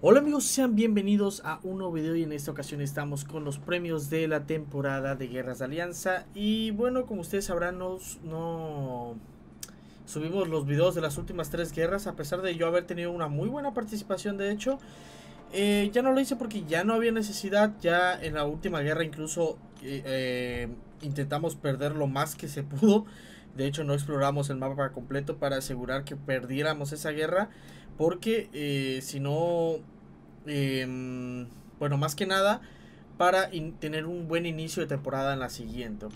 Hola amigos, sean bienvenidos a un nuevo video y en esta ocasión estamos con los premios de la temporada de Guerras de Alianza y bueno, como ustedes sabrán, no subimos los videos de las últimas tres guerras a pesar de yo haber tenido una muy buena participación de hecho eh, ya no lo hice porque ya no había necesidad, ya en la última guerra incluso eh, eh, intentamos perder lo más que se pudo de hecho no exploramos el mapa completo para asegurar que perdiéramos esa guerra porque eh, si no, em, bueno, más que nada para tener un buen inicio de temporada en la siguiente, ¿ok?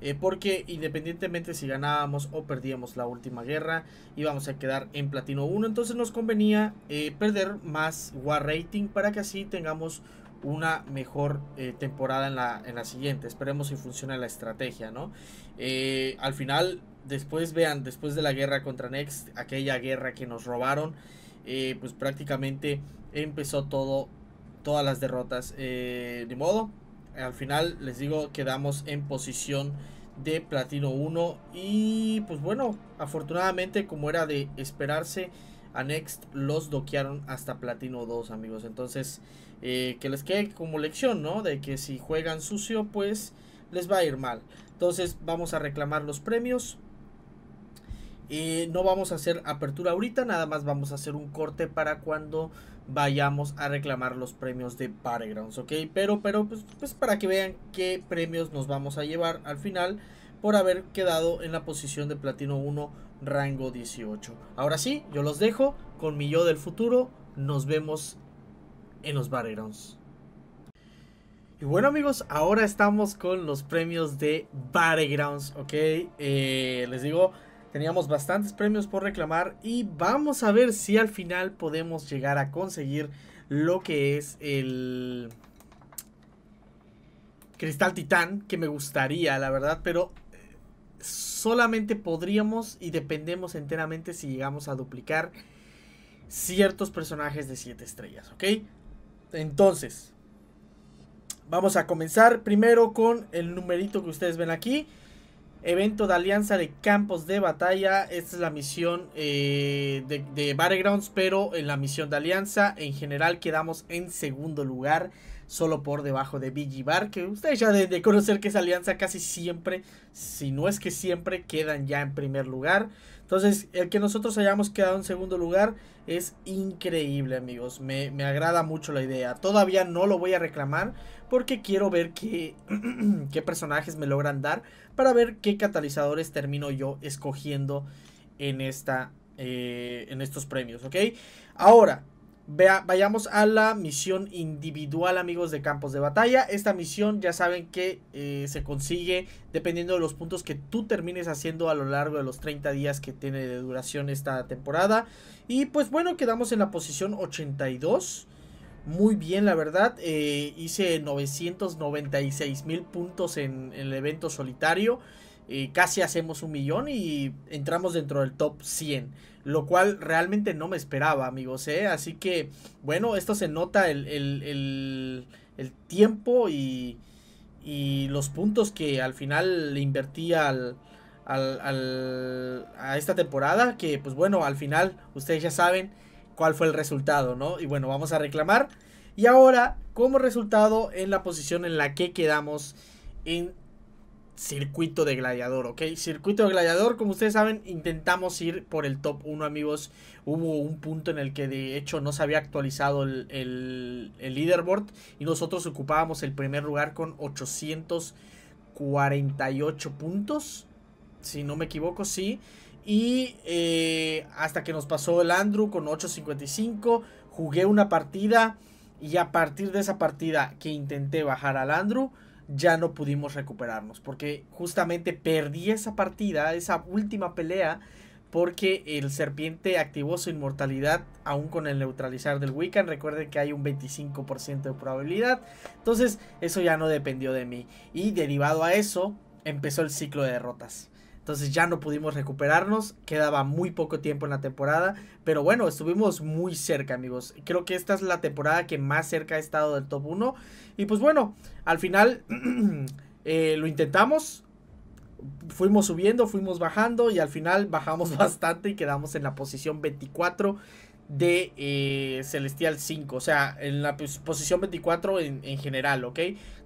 Eh, porque independientemente si ganábamos o perdíamos la última guerra, íbamos a quedar en platino 1, entonces nos convenía eh, perder más war rating para que así tengamos una mejor temporada en la, siguiente. Esperemos si funciona la estrategia, ¿no? al final, después vean, después de la guerra contra Next, aquella guerra que nos robaron, eh, pues prácticamente empezó todo, todas las derrotas. de eh, modo, al final les digo, quedamos en posición de platino 1 y pues bueno, afortunadamente como era de esperarse, a Next los doquearon hasta platino 2 amigos. Entonces, eh, que les quede como lección, ¿no? De que si juegan sucio, pues les va a ir mal. Entonces, vamos a reclamar los premios. Eh, no vamos a hacer apertura ahorita, nada más vamos a hacer un corte para cuando vayamos a reclamar los premios de Battlegrounds, ¿ok? Pero, pero, pues, pues para que vean qué premios nos vamos a llevar al final por haber quedado en la posición de Platino 1, rango 18. Ahora sí, yo los dejo con mi yo del futuro, nos vemos en los Battlegrounds. Y bueno amigos, ahora estamos con los premios de Battlegrounds, ¿ok? Eh, les digo... Teníamos bastantes premios por reclamar y vamos a ver si al final podemos llegar a conseguir lo que es el Cristal Titán, que me gustaría, la verdad, pero eh, solamente podríamos y dependemos enteramente si llegamos a duplicar ciertos personajes de 7 estrellas, ¿ok? Entonces, vamos a comenzar primero con el numerito que ustedes ven aquí. Evento de alianza de campos de batalla. Esta es la misión eh, de, de Battlegrounds, pero en la misión de alianza en general quedamos en segundo lugar solo por debajo de BG Bar, que ustedes ya de, conocer que esa alianza casi siempre, si no es que siempre, quedan ya en primer lugar. Entonces, el que nosotros hayamos quedado en segundo lugar es increíble, amigos. me agrada mucho la idea. Todavía no lo voy a reclamar porque quiero ver qué, qué personajes me logran dar para ver qué catalizadores termino yo escogiendo en, esta, eh, en estos premios, Ahora, vayamos a la misión individual, amigos de campos de batalla. Esta misión ya saben que eh, se consigue dependiendo de los puntos que tú termines haciendo a lo largo de los 30 días que tiene de duración esta temporada. Y pues bueno, quedamos en la posición 82 muy bien, la verdad. Eh, hice 996 mil puntos en, el evento solitario. Eh, casi hacemos un millón y entramos dentro del top 100. Lo cual realmente no me esperaba, amigos. ¿eh? Así que, bueno, esto se nota el, tiempo y, los puntos que al final le invertí al, a esta temporada. Que, pues bueno, al final, ustedes ya saben cuál fue el resultado, ¿no? Y bueno, vamos a reclamar. Y ahora, como resultado, en la posición en la que quedamos en circuito de gladiador, ¿ok? Circuito de gladiador, como ustedes saben, intentamos ir por el top 1, amigos. Hubo un punto en el que de hecho no se había actualizado el, el leaderboard y nosotros ocupábamos el primer lugar con 848 puntos, si no me equivoco, sí. Y eh, hasta que nos pasó el Andrew con 8.55, jugué una partida y a partir de esa partida que intenté bajar al Andrew, ya no pudimos recuperarnos. Porque justamente perdí esa partida, esa última pelea, porque el serpiente activó su inmortalidad aún con el neutralizar del Wiccan. Recuerden que hay un 25% de probabilidad. Entonces eso ya no dependió de mí. Y derivado a eso, empezó el ciclo de derrotas. Entonces ya no pudimos recuperarnos, quedaba muy poco tiempo en la temporada, pero bueno, estuvimos muy cerca amigos. Creo que esta es la temporada que más cerca ha estado del top 1. Y pues bueno, al final eh, lo intentamos, fuimos subiendo, fuimos bajando y al final bajamos bastante y quedamos en la posición 24 de eh, Celestial 5. O sea, en la posición 24 en, en general, ¿ok?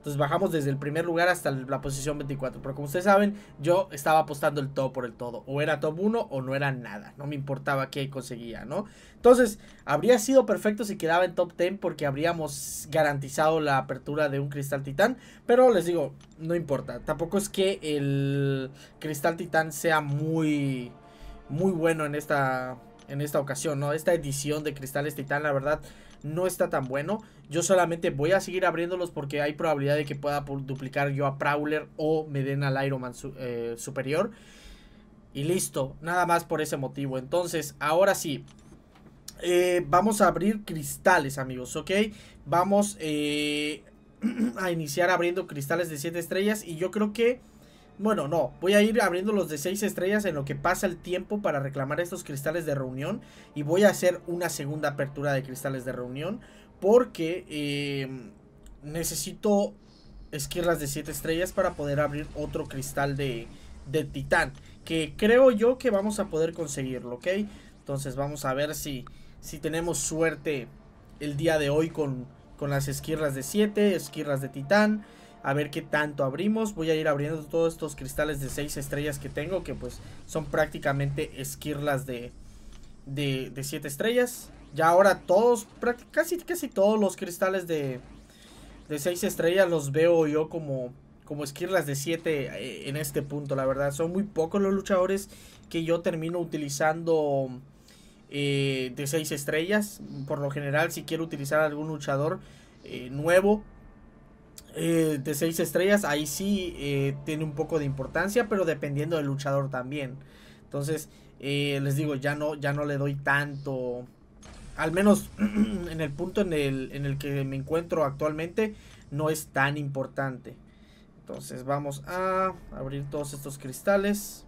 Entonces bajamos desde el primer lugar hasta la posición 24. Pero como ustedes saben, yo estaba apostando el todo por el todo. O era top 1 o no era nada. No me importaba qué conseguía, ¿no? Entonces, habría sido perfecto si quedaba en top 10 porque habríamos garantizado la apertura de un cristal titán. Pero les digo, no importa. Tampoco es que el cristal titán sea muy, muy bueno en esta, en esta ocasión, ¿no? Esta edición de cristales titán, la verdad no está tan bueno. Yo solamente voy a seguir abriéndolos porque hay probabilidad de que pueda duplicar yo a Prowler o me den al Iron Man eh, superior. Y listo, nada más por ese motivo. Entonces, ahora sí, eh, vamos a abrir cristales, amigos, ¿ok? Vamos eh, a iniciar abriendo cristales de 7 estrellas y yo creo que bueno, no, voy a ir abriendo los de 6 estrellas en lo que pasa el tiempo para reclamar estos cristales de reunión. Y voy a hacer una segunda apertura de cristales de reunión. Porque eh, necesito esquirlas de 7 estrellas para poder abrir otro cristal de, de titán. Que creo yo que vamos a poder conseguirlo, ¿ok? Entonces vamos a ver si, si tenemos suerte el día de hoy con, con las esquirlas de 7, esquirlas de titán a ver qué tanto abrimos. Voy a ir abriendo todos estos cristales de 6 estrellas que tengo, que pues son prácticamente esquirlas de, de, 7 estrellas. Ya ahora todos, casi, casi todos los cristales de, de 6 estrellas los veo yo como, como esquirlas de 7 eh, en este punto, la verdad. Son muy pocos los luchadores que yo termino utilizando... Eh, de 6 estrellas por lo general si quiero utilizar algún luchador eh, nuevo eh, de 6 estrellas, ahí sí eh, tiene un poco de importancia, pero dependiendo del luchador también. Entonces, eh, les digo, ya no, ya no le doy tanto. Al menos en el punto en el, en el que me encuentro actualmente, no es tan importante. Entonces vamos a abrir todos estos cristales.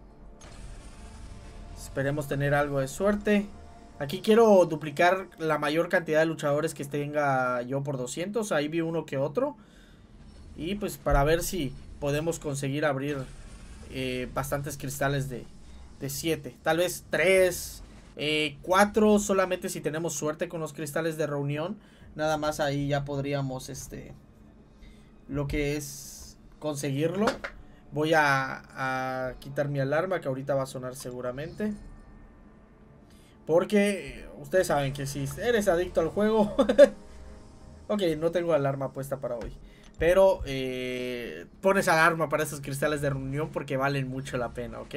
Esperemos tener algo de suerte. Aquí quiero duplicar la mayor cantidad de luchadores que tenga yo por 200. Ahí vi uno que otro. Y pues para ver si podemos conseguir abrir eh, bastantes cristales de 7. Tal vez 3, 4 eh, solamente si tenemos suerte con los cristales de reunión. Nada más ahí ya podríamos este lo que es conseguirlo. Voy a, a quitar mi alarma que ahorita va a sonar seguramente. Porque eh, ustedes saben que si eres adicto al juego... Ok, no tengo alarma puesta para hoy. Pero eh, pones alarma para esos cristales de reunión porque valen mucho la pena, ¿ok?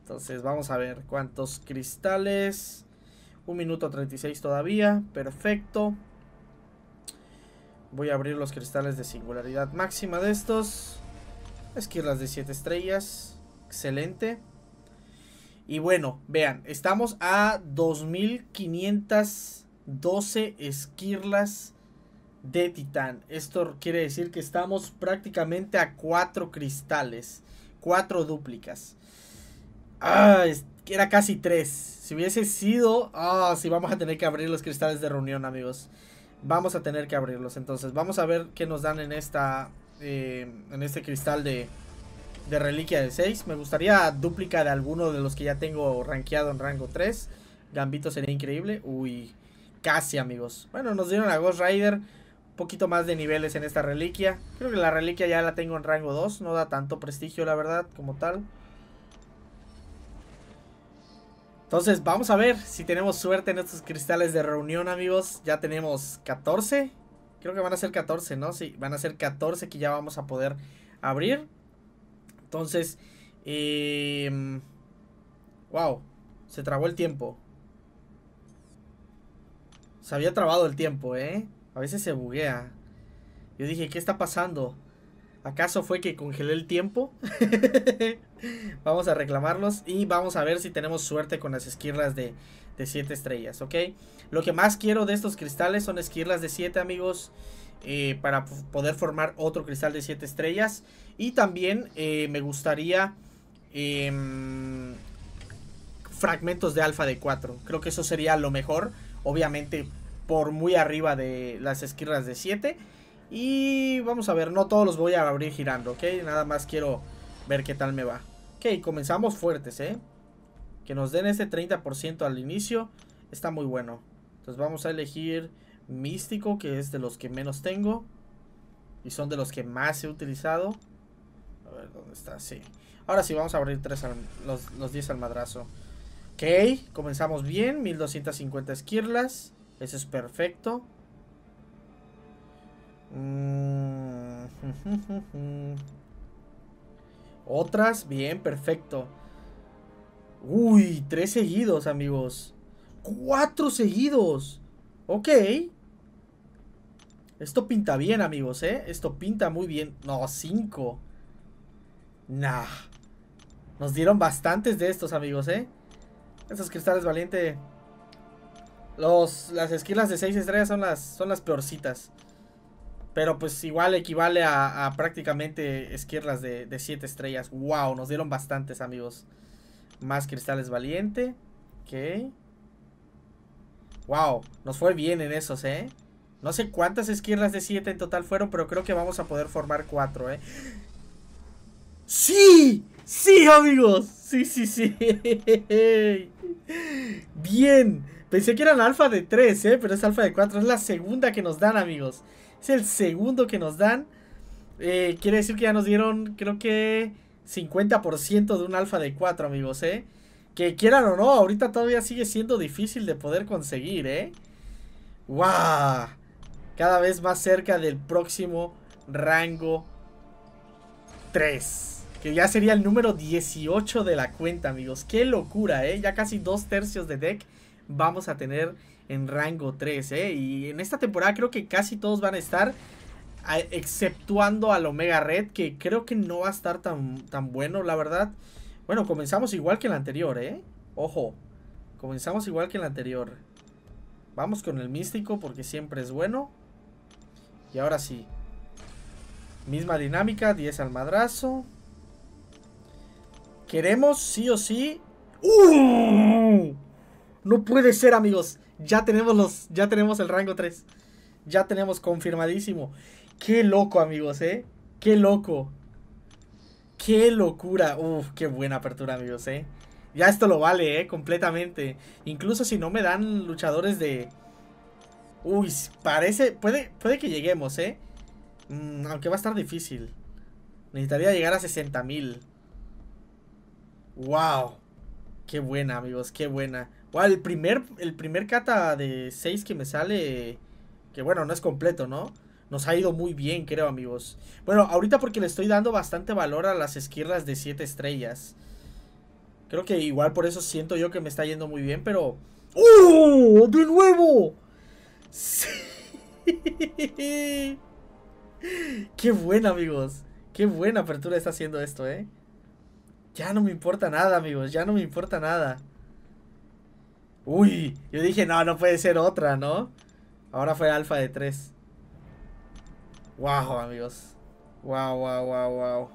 Entonces vamos a ver cuántos cristales. Un minuto 36 todavía. Perfecto. Voy a abrir los cristales de singularidad máxima de estos. Esquirlas de 7 estrellas. Excelente. Y bueno, vean, estamos a 2512 esquirlas de titán. Esto quiere decir que estamos prácticamente a cuatro cristales, cuatro duplicas Ah, era casi tres. Si hubiese sido... Ah, vamos a tener que abrir los cristales de reunión, amigos. Vamos a tener que abrirlos. Entonces, vamos a ver qué nos dan en esta... Eh, en este cristal de, de reliquia de 6. Me gustaría duplica de alguno de los que ya tengo rankeado en rango 3. Gambito sería increíble. Uy, casi, amigos. Bueno, nos dieron a Ghost Rider poquito más de niveles en esta reliquia. Creo que la reliquia ya la tengo en rango 2. No da tanto prestigio, la verdad, como tal. Entonces, vamos a ver si tenemos suerte en estos cristales de reunión, amigos. Ya tenemos 14. Creo que van a ser 14, ¿no? Sí, van a ser 14 que ya vamos a poder abrir. Entonces, em, wow, se trabó el tiempo. Se había trabado el tiempo, ¿eh? A veces se buguea. Yo dije, ¿qué está pasando? ¿Acaso fue que congelé el tiempo? vamos a reclamarlos y vamos a ver si tenemos suerte con las esquirlas de, de 7 estrellas, ¿ok? Lo que más quiero de estos cristales son esquirlas de 7, amigos. Eh, para poder formar otro cristal de 7 estrellas. Y también eh, me gustaría em, fragmentos de alfa de 4. Creo que eso sería lo mejor. Obviamente por muy arriba de las esquirlas de 7. Y vamos a ver, no todos los voy a abrir girando, ¿ok? Nada más quiero ver qué tal me va. Ok, comenzamos fuertes, ¿eh? Que nos den ese 30% al inicio está muy bueno. Entonces vamos a elegir Místico, que es de los que menos tengo. Y son de los que más he utilizado. A ver, ¿dónde está? Sí. Ahora sí, vamos a abrir tres los, los 10 al madrazo. Ok, comenzamos bien. 1250 esquirlas. Eso es perfecto. Mm. Otras, bien, perfecto. Uy, tres seguidos, amigos. Cuatro seguidos. Ok. Esto pinta bien, amigos, ¿eh? Esto pinta muy bien. No, cinco. Nah. Nos dieron bastantes de estos, amigos, ¿eh? Estos cristales valiente las esquilas de 6 estrellas son las, son las peorcitas. Pero pues igual equivale a, prácticamente esquirlas de, de 7 estrellas. ¡Wow! Nos dieron bastantes, amigos. Más cristales valiente. Ok. ¡Wow! Nos fue bien en esos, ¿eh? No sé cuántas esquirlas de 7 en total fueron, pero creo que vamos a poder formar 4, ¿eh? ¡Sí! ¡Sí, amigos! ¡Sí, sí, sí! ¡Bien! Pensé que eran alfa de 3, ¿eh? Pero es alfa de 4. Es la segunda que nos dan, amigos. Es el segundo que nos dan. Eh, quiere decir que ya nos dieron, creo que 50% de un alfa de 4, amigos, ¿eh? Que quieran o no, ahorita todavía sigue siendo difícil de poder conseguir, ¿eh? ¡Wow! Cada vez más cerca del próximo rango 3. Que ya sería el número 18 de la cuenta, amigos. ¡Qué locura, eh! Ya casi dos tercios de deck vamos a tener en rango 3. ¿eh? Y en esta temporada creo que casi todos van a estar, exceptuando al Omega Red, que creo que no va a estar tan, tan bueno, la verdad. Bueno, comenzamos igual que el anterior, ¿eh? Ojo, comenzamos igual que el anterior. Vamos con el místico porque siempre es bueno. Y ahora sí. Misma dinámica, 10 al madrazo. Queremos sí o sí... ¡Uh! No puede ser, amigos. Ya tenemos los. Ya tenemos el rango 3. Ya tenemos confirmadísimo. Qué loco, amigos, ¿eh? Qué loco. Qué locura. Uf, qué buena apertura, amigos, ¿eh? Ya esto lo vale, ¿eh? Completamente. Incluso si no me dan luchadores de... Uy, parece... Puede, puede que lleguemos, ¿eh? Mm, aunque va a estar difícil. Necesitaría llegar a 60.000. ¡Wow! Qué buena, amigos, qué buena el primer, el primer kata de 6 que me sale, que bueno, no es completo, ¿no? Nos ha ido muy bien, creo, amigos. Bueno, ahorita porque le estoy dando bastante valor a las esquirlas de 7 estrellas. Creo que igual por eso siento yo que me está yendo muy bien, pero... ¡Oh! ¡De nuevo! ¡Sí! ¡Qué buena, amigos! ¡Qué buena apertura está haciendo esto, eh! Ya no me importa nada, amigos. Ya no me importa nada. Uy, yo dije, no, no puede ser otra, ¿no? Ahora fue alfa de 3. Wow, amigos. Wow, wow, wow, wow.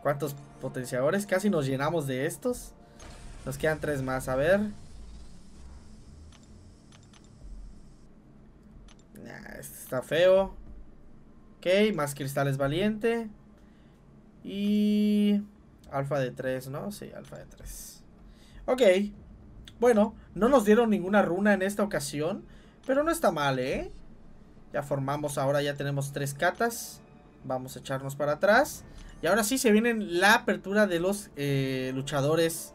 ¿Cuántos potenciadores? Casi nos llenamos de estos. Nos quedan tres más, a ver. Nah, este está feo. Ok, más cristales valiente. Y... Alfa de 3, ¿no? Sí, alfa de 3. Ok. Bueno, no nos dieron ninguna runa en esta ocasión. Pero no está mal, ¿eh? Ya formamos ahora, ya tenemos tres catas. Vamos a echarnos para atrás. Y ahora sí se viene la apertura de los eh, luchadores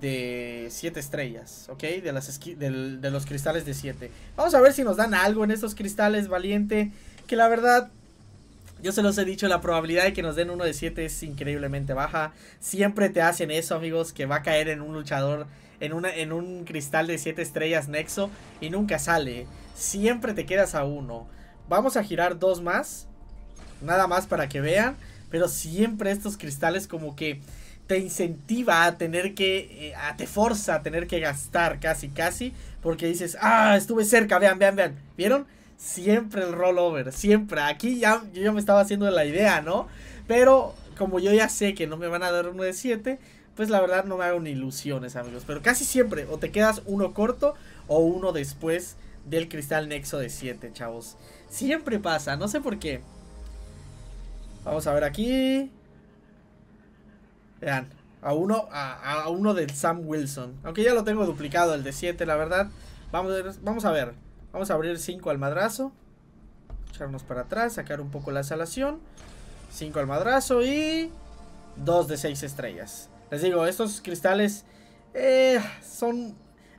de siete estrellas, ¿ok? De, de los cristales de siete. Vamos a ver si nos dan algo en estos cristales, valiente. Que la verdad, yo se los he dicho, la probabilidad de que nos den uno de siete es increíblemente baja. Siempre te hacen eso, amigos, que va a caer en un luchador en, una, en un cristal de 7 estrellas nexo y nunca sale. Siempre te quedas a uno. Vamos a girar dos más. Nada más para que vean. Pero siempre estos cristales como que te incentiva a tener que... Eh, te forza a tener que gastar casi casi. Porque dices, ah, estuve cerca, vean, vean, vean. ¿Vieron? Siempre el rollover, siempre. Aquí ya yo me estaba haciendo la idea, ¿no? Pero como yo ya sé que no me van a dar uno de 7, pues la verdad no me hagan ilusiones, amigos. Pero casi siempre o te quedas uno corto o uno después del cristal nexo de 7, chavos. Siempre pasa, no sé por qué. Vamos a ver aquí. Vean, a uno, a, uno del Sam Wilson. Aunque ya lo tengo duplicado, el de 7, la verdad. Vamos a ver, vamos a ver. Vamos a abrir 5 al madrazo. Echarnos para atrás, sacar un poco la salación. 5 al madrazo y... 2 de 6 estrellas. Les digo, estos cristales eh, son...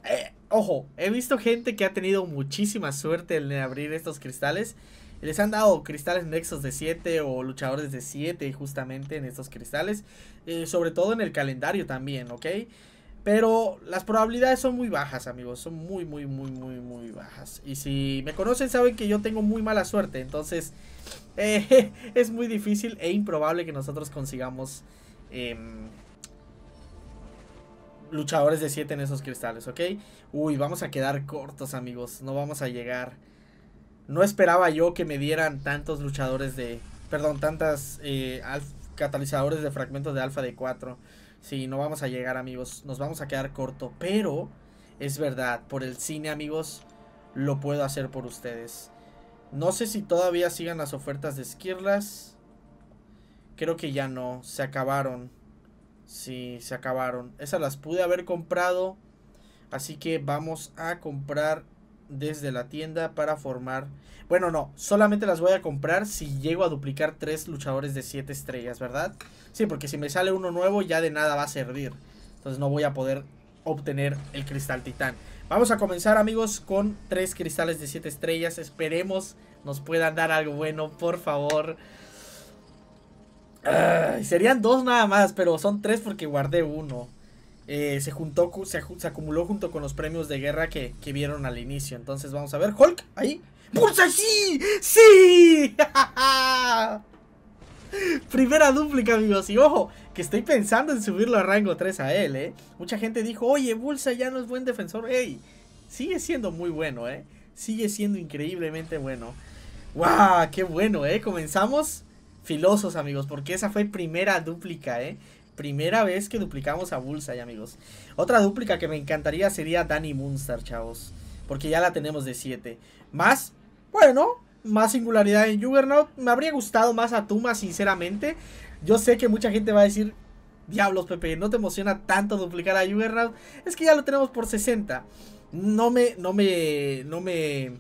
Eh, ojo, he visto gente que ha tenido muchísima suerte en abrir estos cristales. Les han dado cristales nexos de 7 o luchadores de 7 justamente en estos cristales. Eh, sobre todo en el calendario también, ¿ok? Pero las probabilidades son muy bajas, amigos. Son muy, muy, muy, muy, muy bajas. Y si me conocen, saben que yo tengo muy mala suerte. Entonces, es muy difícil e improbable que nosotros consigamos em, luchadores de 7 en esos cristales, ¿ok? Uy, vamos a quedar cortos, amigos. No vamos a llegar. No esperaba yo que me dieran tantos luchadores de... Perdón, tantas eh, catalizadores de fragmentos de alfa de 4. Sí, no vamos a llegar, amigos. Nos vamos a quedar corto. Pero, es verdad, por el cine, amigos, lo puedo hacer por ustedes. No sé si todavía sigan las ofertas de Esquirlas. Creo que ya no. Se acabaron. Sí, se acabaron. Esas las pude haber comprado. Así que vamos a comprar desde la tienda para formar. Bueno, no, solamente las voy a comprar si llego a duplicar tres luchadores de 7 estrellas, ¿verdad? Sí, porque si me sale uno nuevo ya de nada va a servir. Entonces no voy a poder obtener el cristal titán. Vamos a comenzar amigos con tres cristales de 7 estrellas. Esperemos nos puedan dar algo bueno, por favor serían dos nada más, pero son tres porque guardé uno. Eh, se juntó, se, acumuló junto con los premios de guerra que, vieron al inicio. Entonces vamos a ver, Hulk, ahí. ¡Pulsa sí! ¡Sí! Primera dúplica, amigos. Y ojo, que estoy pensando en subirlo a rango 3 a él, ¿eh? Mucha gente dijo, oye, Bulsa ya no es buen defensor. ¡Ey! Sigue siendo muy bueno, ¿eh? Sigue siendo increíblemente bueno. ¡Guau! ¡Qué bueno, eh! Comenzamos filosos, amigos, porque esa fue primera dúplica, ¿eh? Primera vez que duplicamos a Bullseye, amigos. Otra dúplica que me encantaría sería Danny Munster, chavos. Porque ya la tenemos de 7. Más, bueno, más singularidad en Juggernaut. Me habría gustado más a Tuma, sinceramente. Yo sé que mucha gente va a decir, Diablos, Pepe, ¿no te emociona tanto duplicar a Juggernaut? Es que ya lo tenemos por 60. No me, no me, no me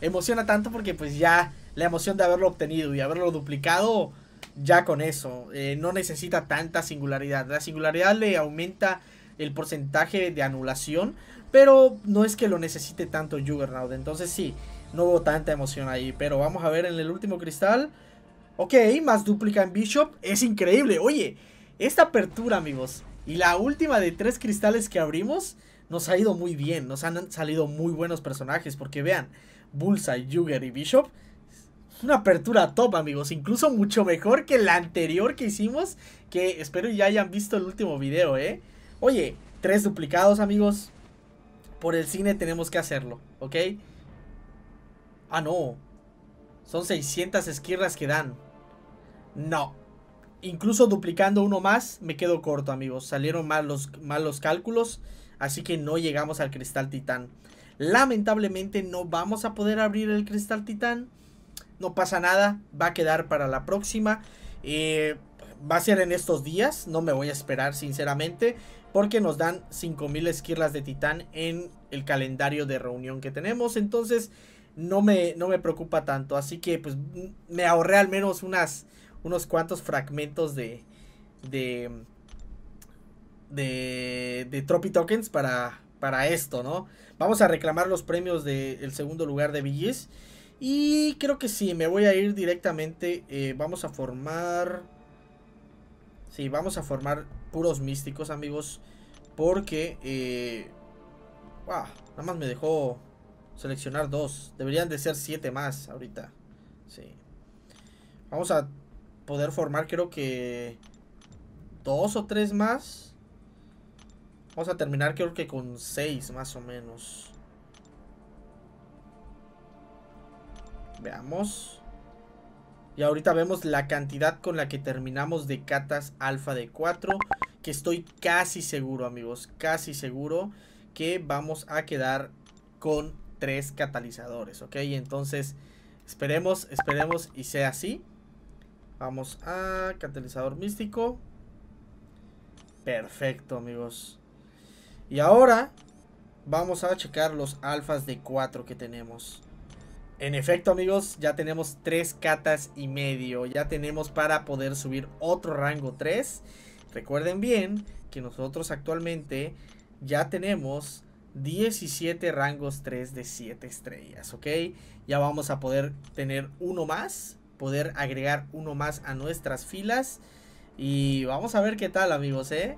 emociona tanto porque pues ya la emoción de haberlo obtenido y haberlo duplicado ya con eso. Eh, no necesita tanta singularidad. La singularidad le aumenta el porcentaje de anulación, pero no es que lo necesite tanto Juggernaut. Entonces sí, no hubo tanta emoción ahí. Pero vamos a ver en el último cristal. Ok, más duplica en Bishop. Es increíble. Oye, esta apertura, amigos, y la última de tres cristales que abrimos, nos ha ido muy bien. Nos han salido muy buenos personajes. Porque vean, Bullseye, Jugger y Bishop una apertura top, amigos. Incluso mucho mejor que la anterior que hicimos. Que espero ya hayan visto el último video, ¿eh? Oye, tres duplicados, amigos. Por el cine tenemos que hacerlo, ¿ok? Ah, no. Son 600 esquirras que dan. No. Incluso duplicando uno más, me quedo corto, amigos. Salieron mal los, mal los cálculos. Así que no llegamos al cristal titán. Lamentablemente no vamos a poder abrir el cristal titán no pasa nada, va a quedar para la próxima. Eh, va a ser en estos días, no me voy a esperar sinceramente, porque nos dan 5000 esquirlas de titán en el calendario de reunión que tenemos, entonces no me, no me preocupa tanto, así que pues me ahorré al menos unas, unos cuantos fragmentos de... de de, Trophy Tokens para, para esto, ¿no? Vamos a reclamar los premios del segundo lugar de Villis. Y creo que sí, me voy a ir directamente. Eh, vamos a formar... Sí, vamos a formar puros místicos, amigos. Porque... Wow, eh, nada más me dejó seleccionar dos. Deberían de ser siete más ahorita. Sí. Vamos a poder formar creo que... Dos o tres más. Vamos a terminar creo que con seis más o menos. Veamos. Y ahorita vemos la cantidad con la que terminamos de catas alfa de 4. Que estoy casi seguro, amigos. Casi seguro que vamos a quedar con tres catalizadores, ¿ok? Entonces, esperemos, esperemos y sea así. Vamos a catalizador místico. Perfecto, amigos. Y ahora vamos a checar los alfas de 4 que tenemos. En efecto, amigos, ya tenemos tres catas y medio. Ya tenemos para poder subir otro rango 3. Recuerden bien que nosotros actualmente ya tenemos 17 rangos 3 de 7 estrellas, ¿ok? Ya vamos a poder tener uno más, poder agregar uno más a nuestras filas. Y vamos a ver qué tal, amigos, ¿eh?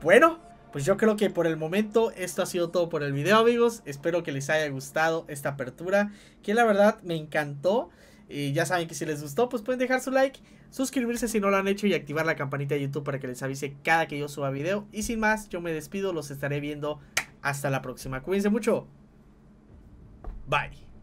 Bueno, pues yo creo que por el momento esto ha sido todo por el video amigos. Espero que les haya gustado esta apertura que la verdad me encantó. Y ya saben que si les gustó pues pueden dejar su like, suscribirse si no lo han hecho y activar la campanita de YouTube para que les avise cada que yo suba video. Y sin más, yo me despido, los estaré viendo hasta la próxima. Cuídense mucho. Bye.